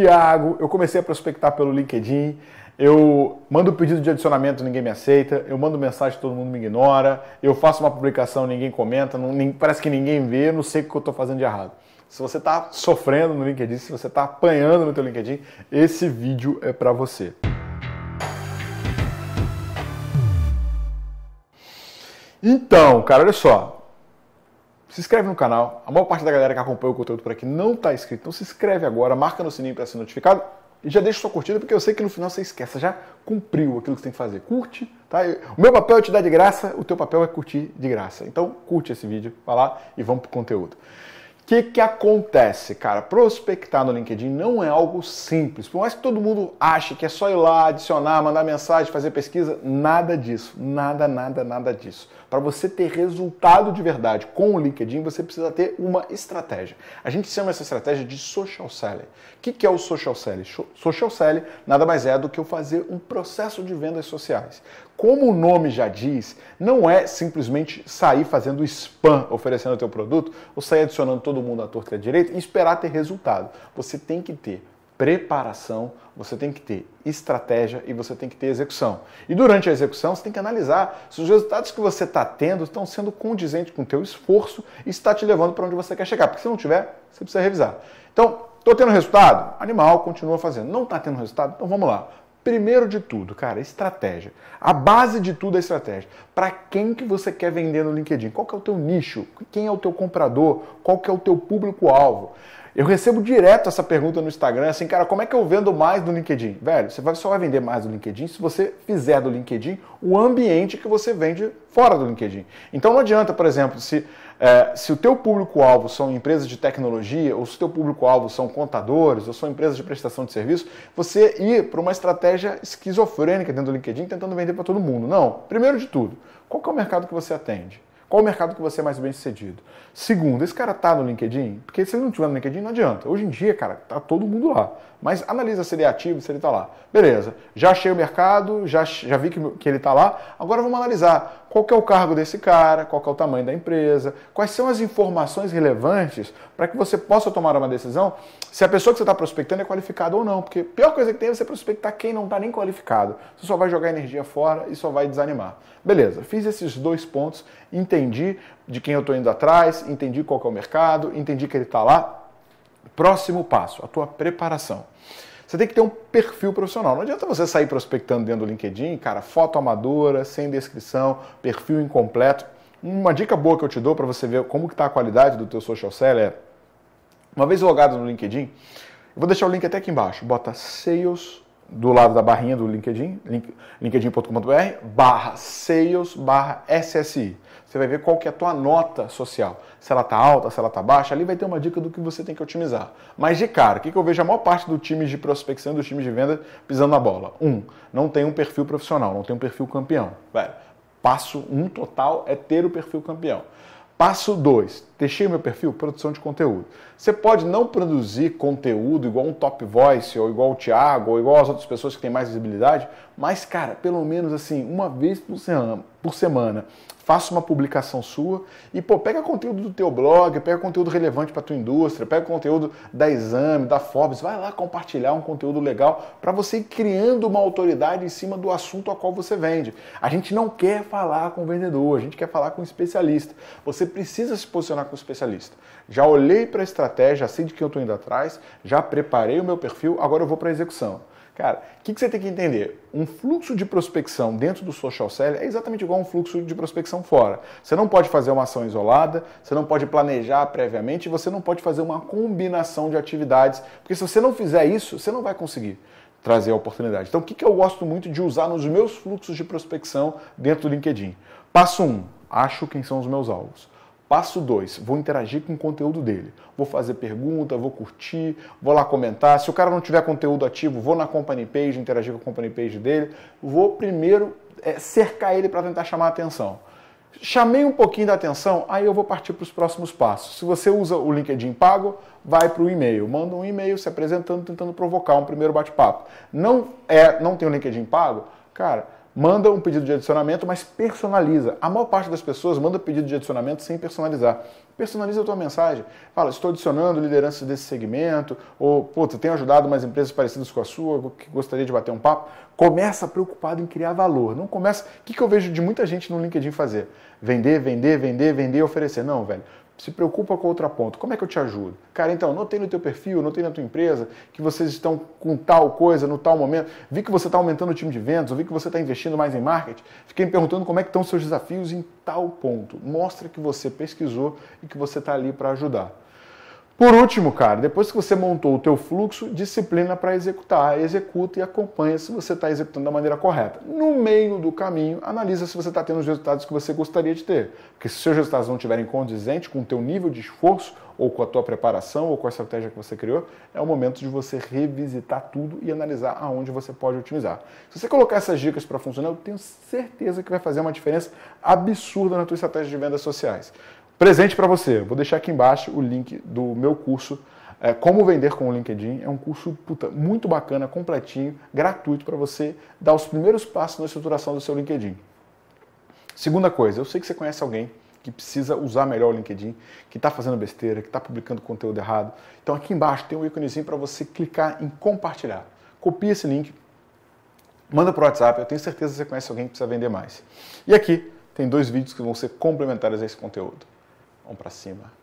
Tiago, eu comecei a prospectar pelo LinkedIn, eu mando pedido de adicionamento, ninguém me aceita, eu mando mensagem, todo mundo me ignora, eu faço uma publicação, ninguém comenta, não, nem, parece que ninguém vê, eu não sei o que eu estou fazendo de errado. Se você está sofrendo no LinkedIn, se você está apanhando no teu LinkedIn, esse vídeo é para você. Então, cara, olha só se inscreve no canal. A maior parte da galera que acompanha o conteúdo por aqui não está inscrito, então se inscreve agora, marca no sininho para ser notificado e já deixa sua curtida, porque eu sei que no final você esquece, já cumpriu aquilo que você tem que fazer. Curte, tá? O meu papel é te dar de graça, o teu papel é curtir de graça. Então curte esse vídeo, vai lá e vamos pro conteúdo. O que, que acontece, cara? Prospectar no LinkedIn não é algo simples. Por mais que todo mundo ache que é só ir lá, adicionar, mandar mensagem, fazer pesquisa, nada disso. Nada, nada, nada disso. Para você ter resultado de verdade com o LinkedIn, você precisa ter uma estratégia. A gente chama essa estratégia de social selling. O que é o social selling? Social selling nada mais é do que eu fazer um processo de vendas sociais. Como o nome já diz, não é simplesmente sair fazendo spam oferecendo o teu produto ou sair adicionando todo mundo à torta e à direita e esperar ter resultado. Você tem que ter preparação, você tem que ter estratégia e você tem que ter execução. E durante a execução, você tem que analisar se os resultados que você está tendo estão sendo condizentes com o teu esforço e está te levando para onde você quer chegar. Porque se não tiver, você precisa revisar. Então, estou tendo resultado? Animal, continua fazendo. Não está tendo resultado? Então vamos lá. Primeiro de tudo, cara, estratégia. A base de tudo é estratégia. Para quem que você quer vender no LinkedIn? Qual que é o teu nicho? Quem é o teu comprador? Qual que é o teu público-alvo? Eu recebo direto essa pergunta no Instagram, assim, cara, como é que eu vendo mais no LinkedIn? Velho, você só vai vender mais no LinkedIn se você fizer do LinkedIn o ambiente que você vende fora do LinkedIn. Então não adianta, por exemplo, se, é, se o teu público-alvo são empresas de tecnologia, ou se o teu público-alvo são contadores, ou são empresas de prestação de serviço, você ir para uma estratégia esquizofrênica dentro do LinkedIn tentando vender para todo mundo. Não. Primeiro de tudo, qual é o mercado que você atende? Qual o mercado que você é mais bem sucedido? Segundo, esse cara tá no LinkedIn? Porque se ele não tiver no LinkedIn, não adianta. Hoje em dia, cara, tá todo mundo lá. Mas analisa se ele é ativo, se ele tá lá. Beleza, já achei o mercado, já, já vi que, que ele tá lá. Agora vamos analisar qual é o cargo desse cara, qual é o tamanho da empresa, quais são as informações relevantes para que você possa tomar uma decisão se a pessoa que você está prospectando é qualificada ou não. Porque a pior coisa que tem é você prospectar quem não está nem qualificado. Você só vai jogar energia fora e só vai desanimar. Beleza, fiz esses dois pontos, entendi entendi de quem eu estou indo atrás, entendi qual é o mercado, entendi que ele está lá. Próximo passo, a tua preparação. Você tem que ter um perfil profissional. Não adianta você sair prospectando dentro do LinkedIn, cara, foto amadora, sem descrição, perfil incompleto. Uma dica boa que eu te dou para você ver como está a qualidade do teu social seller é, uma vez logado no LinkedIn, eu vou deixar o link até aqui embaixo, bota sales do lado da barrinha do LinkedIn, link, linkedin.com.br, barra sales, barra SSI. Você vai ver qual que é a tua nota social. Se ela está alta, se ela está baixa, ali vai ter uma dica do que você tem que otimizar. Mas de cara, o que, que eu vejo a maior parte do time de prospecção e dos times de venda pisando na bola? Um, não tem um perfil profissional, não tem um perfil campeão. Velho, passo um total é ter o perfil campeão. Passo dois Deixei o meu perfil produção de conteúdo. Você pode não produzir conteúdo igual um top voice, ou igual o Thiago, ou igual as outras pessoas que têm mais visibilidade, mas, cara, pelo menos assim, uma vez por semana, por semana faça uma publicação sua e, pô, pega conteúdo do teu blog, pega conteúdo relevante para tua indústria, pega conteúdo da Exame, da Forbes, vai lá compartilhar um conteúdo legal para você ir criando uma autoridade em cima do assunto a qual você vende. A gente não quer falar com o vendedor, a gente quer falar com o especialista. Você precisa se posicionar com o especialista. Já olhei para a estratégia, já assim, sei de quem eu estou indo atrás, já preparei o meu perfil, agora eu vou para a execução. Cara, o que, que, você tem que entender? Um fluxo de prospecção dentro do social seller é exatamente igual a um fluxo de prospecção fora. Você não pode fazer uma ação isolada, você não pode planejar previamente, você não pode fazer uma combinação de atividades, porque se você não fizer isso, você não vai conseguir trazer a oportunidade. Então, o que, que eu gosto muito de usar nos meus fluxos de prospecção dentro do LinkedIn? Passo 1, um, acho quem são os meus alvos. Passo 2, vou interagir com o conteúdo dele. Vou fazer pergunta, vou curtir, vou lá comentar. Se o cara não tiver conteúdo ativo, vou na company page, interagir com a company page dele. Vou primeiro é, cercar ele para tentar chamar a atenção. Chamei um pouquinho da atenção, aí eu vou partir para os próximos passos. Se você usa o LinkedIn pago, vai para o e-mail. Manda um e-mail se apresentando, tentando provocar um primeiro bate-papo. Não é, não tem o LinkedIn pago? Cara, manda um pedido de adicionamento, mas personaliza. A maior parte das pessoas manda pedido de adicionamento sem personalizar. Personaliza a tua mensagem. Fala, estou adicionando lideranças desse segmento, ou, puta, tenho ajudado mais empresas parecidas com a sua, que gostaria de bater um papo. Começa preocupado em criar valor. Não começa... O que, que eu vejo de muita gente no LinkedIn fazer? Vender, vender, vender, vender e oferecer. Não, velho se preocupa com outro ponto. Como é que eu te ajudo? Cara, então, notei no teu perfil, notei na tua empresa que vocês estão com tal coisa no tal momento. Vi que você está aumentando o time de vendas, vi que você está investindo mais em marketing. Fiquei me perguntando como é que estão seus desafios em tal ponto. Mostra que você pesquisou e que você está ali para ajudar. Por último, cara, depois que você montou o teu fluxo, disciplina para executar, executa e acompanha se você está executando da maneira correta. No meio do caminho, analisa se você está tendo os resultados que você gostaria de ter, porque se os seus resultados não estiverem condizentes com o teu nível de esforço ou com a tua preparação ou com a estratégia que você criou, é o momento de você revisitar tudo e analisar aonde você pode otimizar. Se você colocar essas dicas para funcionar, eu tenho certeza que vai fazer uma diferença absurda na tua estratégia de vendas sociais. Presente para você. Vou deixar aqui embaixo o link do meu curso é, Como Vender com o LinkedIn. É um curso puta, muito bacana, completinho, gratuito para você dar os primeiros passos na estruturação do seu LinkedIn. Segunda coisa, eu sei que você conhece alguém que precisa usar melhor o LinkedIn, que está fazendo besteira, que está publicando conteúdo errado. Então aqui embaixo tem um íconezinho para você clicar em compartilhar. Copie esse link, manda para o WhatsApp, eu tenho certeza que você conhece alguém que precisa vender mais. E aqui tem dois vídeos que vão ser complementares a esse conteúdo. Vamos para cima.